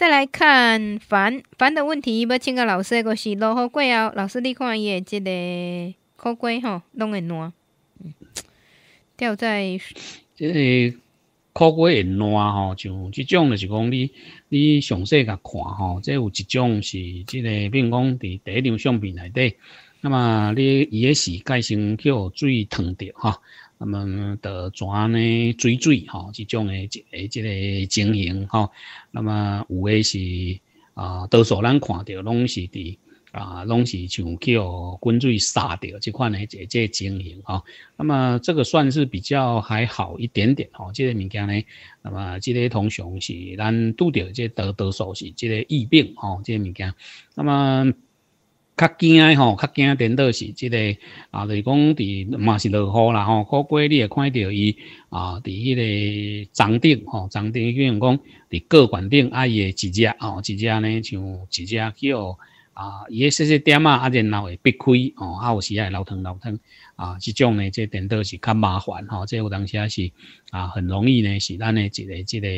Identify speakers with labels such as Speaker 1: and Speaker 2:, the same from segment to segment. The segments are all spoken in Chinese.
Speaker 1: 再来看烦烦的问题，要请教老师，个是落好龟啊，老师，你看伊个即个苦瓜吼，拢会烂。掉在即个苦瓜会烂吼，就即种就是讲你你详细甲看吼。即有一种是即个，比如讲伫第一张相片内底，那么你伊也是改成叫水烫的吼。那么的蛇呢，水水哈，这种的这这个情形哈，那么有的是啊，多数人看到拢是伫啊，拢是像叫滚水杀掉即款诶，即个情形哈。那么这个算是比较还好一点点哈，这个物件呢，那么这个通常是咱拄着即多多数是即个疫病哈，这个物件，那么。较惊诶吼，较惊电脑是即个，啊，就是讲伫嘛是落雨啦吼，过街你会看到伊啊，伫迄个窗顶吼，窗顶比如讲伫个管顶啊，伊会一只吼，一只呢像一只叫啊，伊诶细细点啊，啊，然后会避开吼，啊，有时会头汤头汤啊，即种呢，即电脑是较麻烦吼，即有当时啊是啊，很容易呢，是咱诶一个即个。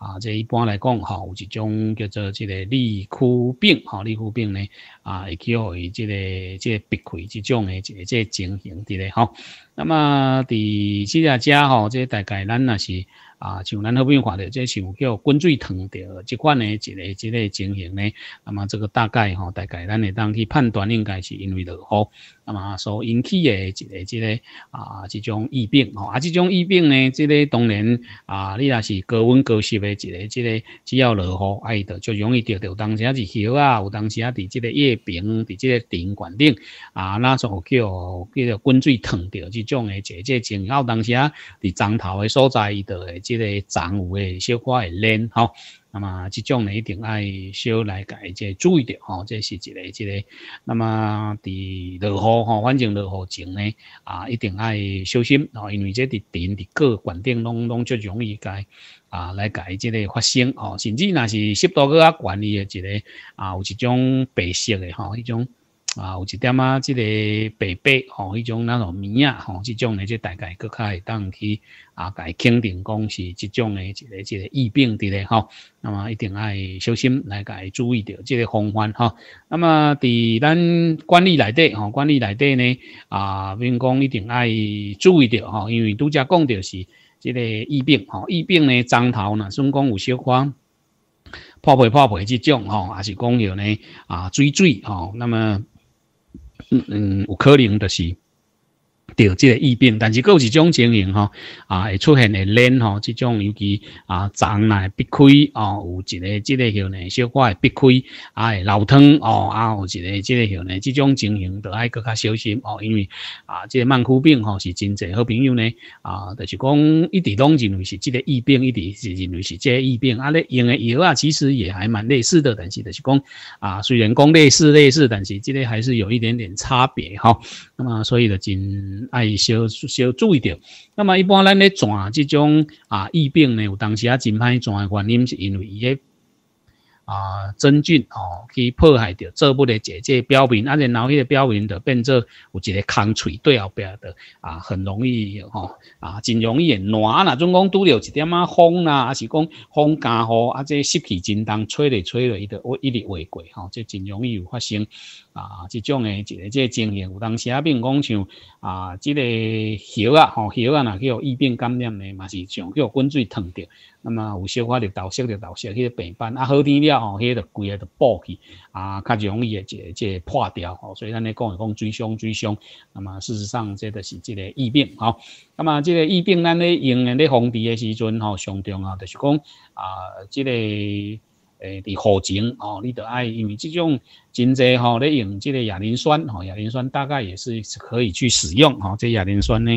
Speaker 1: 啊这一般来讲哈有一种叫做这个利枯病哈利枯病呢啊会去互伊这个这个鼻溃这种的这个这个情形伫咧吼那么伫即只车吼这大概咱若是啊，像咱好比有看这即像叫滚水烫着即款呢一个一个情形呢。那么这个大概吼，大概咱会当去判断，应该是因为落雨，那么所引起的一个这个啊，即种疫病吼。啊，即种疫病呢，即个当然啊，你若是高温高湿的一个这个，只要落雨，哎，就就容易着着。当时啊，是叶啊，有当时啊，伫即个叶柄，伫即个顶管顶，啊，那像叫叫做滚水烫着即种的，一个即个情形，有当时啊，伫桩头的所在，伊就会。即个脏物诶，小可会粘吼，那么即种呢一定爱小来改，即注意点吼，是一个一个。那么伫落雨吼，反正落雨前呢啊，一定爱小心吼，因为即伫地伫个管顶弄容易啊来改即个发生吼，甚至是湿度个啊管伊诶个啊有一种白色诶吼一种。啊，有一点啊，这个白白吼，一种那种棉啊，吼，这种的，即大概佫较会当去啊，家肯定讲是这种的，一个一个疫病伫咧吼。那么一定爱小心来家注意着这个防范哈。那么伫咱管理内底吼，管理内底呢啊，员讲一定爱注意着吼因为都则讲着是这个疫病吼，疫病呢针头呢，算讲有小可破皮破皮这种吼，还是讲有呢啊，水水吼那么。嗯，有可能的是。得这个疫病，但是佫有一种情形吼，啊会出现个冷吼，这种尤其啊，脏内闭开哦，有一个这个许呢小块闭啊会流汤哦，啊有一个这个许呢，这种情形都爱佫较小心哦，因为啊，这个慢哭病吼是真侪好朋友呢，啊，就是讲，一直拢认为是这个疫病，一直是认为是这疫病，啊，咧用的药啊，其实也还蛮类似的，但是就是讲啊，虽然讲类似类似，但是这个还是有一点点差别哈。那么所以的真。爱小小注意着，那么一般咱咧传即种啊疫病呢，有当时啊真歹转的原因，是因为伊个。啊，真菌哦，去破坏着，做不咧一个表面，啊，然后迄个表面就变做有一个空喙，对后边的啊，很容易吼，啊，真容易。啊，啦，总讲拄着一点啊风啦，还是讲风干雨啊，这湿气真重，吹咧吹咧，伊就一直会过吼，这真容易有发生啊，这种的一个这情形，有当时啊，比如讲像啊，这个癣啊，吼，癣啊，那叫疫病感染的，嘛是上叫滚水烫着，那么有小可就潮湿就潮湿，迄个病斑，啊，好天了。哦，个就规个就爆起，啊，较容易啊，即即破掉，吼、所以咱咧讲诶，讲追凶追凶，那么事实上，即就是即个疫病，吼。那么即个疫病，咱咧用咧防治的时阵，吼，上重要就是讲啊，即个诶，伫后症，吼，你得爱因为即种。真济吼，咧用即个亚磷酸吼，亚磷酸大概也是可以去使用吼。即亚磷酸呢，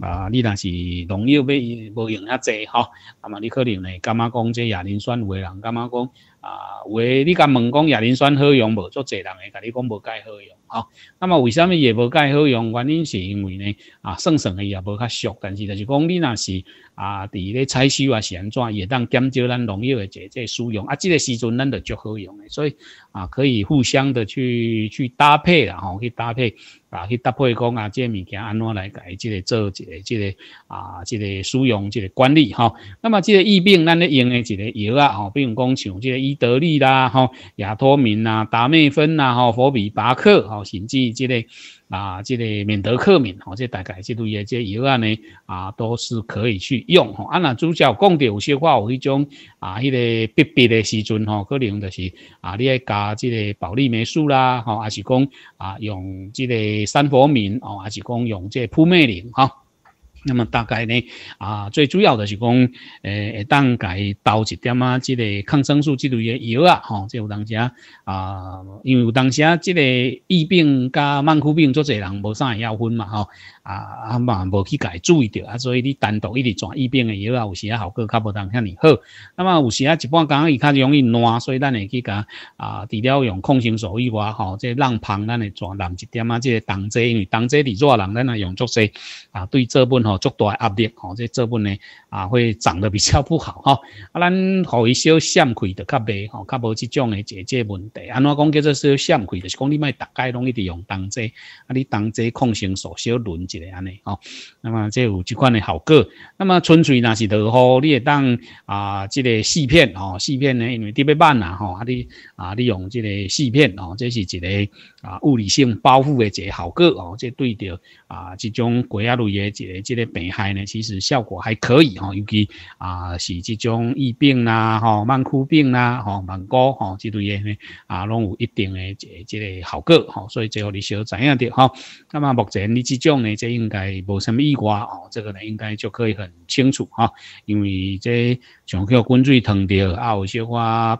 Speaker 1: 啊，你若是农药要无用较济吼。那么你可能呢，感觉讲即亚磷酸有的人感觉讲啊？有诶，你甲问讲亚磷酸好用无？足济人会甲你讲无介好用吼。那么为什么也无介好用？原因是因为呢，啊，生算伊也无较俗，但是就是讲你若是啊，伫咧采收啊、怎伊也当减少咱农药诶即个使用。啊，即个时阵咱着足好用诶，所以啊，可以互相。香的去去搭配然后可以搭配。啊，去搭配讲啊，这物件安怎来改？即个做一个，即个啊，即个使用，即个管理哈。那么，即个疫病，咱咧用的一个药啊，吼，比如讲像即个伊德利啦，哈，亚托敏啊，达美芬啊，哈，氟比巴克，哈，甚至即个啊，即个免德克敏，吼，即大概即类的即药啊呢，啊，都是可以去用。啊，那主角讲到有些话，有一种啊，迄个必别的时阵吼，可能就是啊，你爱加即个保利霉素啦，哈，还是讲啊，用即个。三火面哦，也是讲用即扑灭灵哈。那么大概呢啊，最主要的是讲诶，当家倒一点啊，即个抗生素之类的药啊，吼，即有当时啊，因为有当时啊，即个疫病加慢库病，做侪人冇晒药分嘛，吼。啊啊嘛无去家注意着啊，所以你单独一直转疫病的药啊，有时啊效果较无当遐尼好。那么有时啊，一般刚刚伊较容易烂，所以咱会去甲啊，除了用抗生素以外，吼，即冷芳咱会转冷一点啊，这个冬节因为冬节伫热人，咱也用足多啊，对这本分吼足大压力吼，即这部分呢。啊，会长得比较不好哈。啊，咱互伊少闪开就较袂吼，较无即种诶解决问题。安怎讲叫做少闪开？就是讲你卖大概拢一直用冬至，啊，你冬至抗生素少轮一下安尼吼。那么即有一款诶效果。那么纯粹那是落雨，你会当啊，即个四片吼，四片呢因为特别慢啦吼。啊，你啊，你用即个四片吼，这是一个啊物理性保护诶一个效果哦。即对着啊，即种龟啊类诶即即个病害呢，其实效果还可以。尤其啊，是这种疫病啦、吼慢酷病啦、吼慢高吼这类的呢，啊，拢有一定的这这个效果，吼，所以最后你小知影的，吼。那么目前你这种呢，这应该无什么意外，吼，这个呢应该就可以很清楚，哈。因为这像叫滚水烫掉，啊，有小可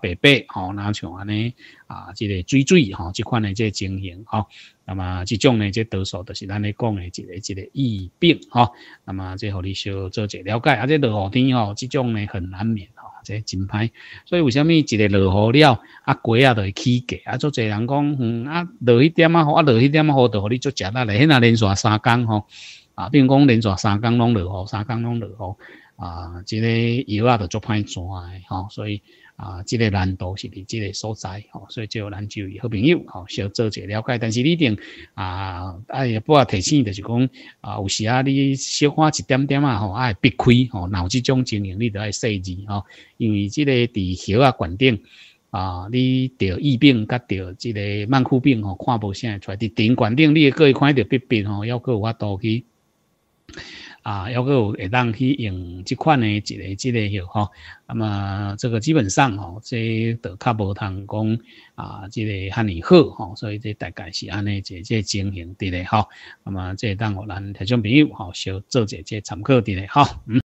Speaker 1: 白白，吼，那像安尼啊，这个水水，吼，这款的这情形，吼。那么这种呢，这多数都是咱咧讲的一个一个疫病吼。那么，即个互你稍做一下了解，啊，且落雨天吼，这种呢很难免吼，即真歹。所以为什么一个落雨了，啊，鸡啊就会起价，啊，做侪人讲，嗯，啊，落一点啊啊，落一点啊雨就互你做食啦咧，迄在连续三工吼，啊，如讲连续三工拢落雨，三工拢落雨，啊，即个药啊就做歹做诶吼，所以。啊，这个难度是伫这个所在吼，所以这难就好朋友吼，小做者了解。但是你一定啊，哎，不要提醒的就是讲啊，有时啊，你小看一点点啊吼，啊，避开吼，脑子种经营你都要细意吼，因为这个伫喉啊管顶啊，你得疫病甲得即个慢库病吼，看无啥出来。伫顶管顶，你过会看到病病吼，要过有法度去。啊，抑阁有会当去用即款诶一个即个吼，啊，那么这个基本上吼，这就较无通讲啊，即个赫尼好，吼，所以这大概是安尼一个情形伫咧吼。那么这当我咱听众朋友吼，小做者下这参考伫咧吼。嗯。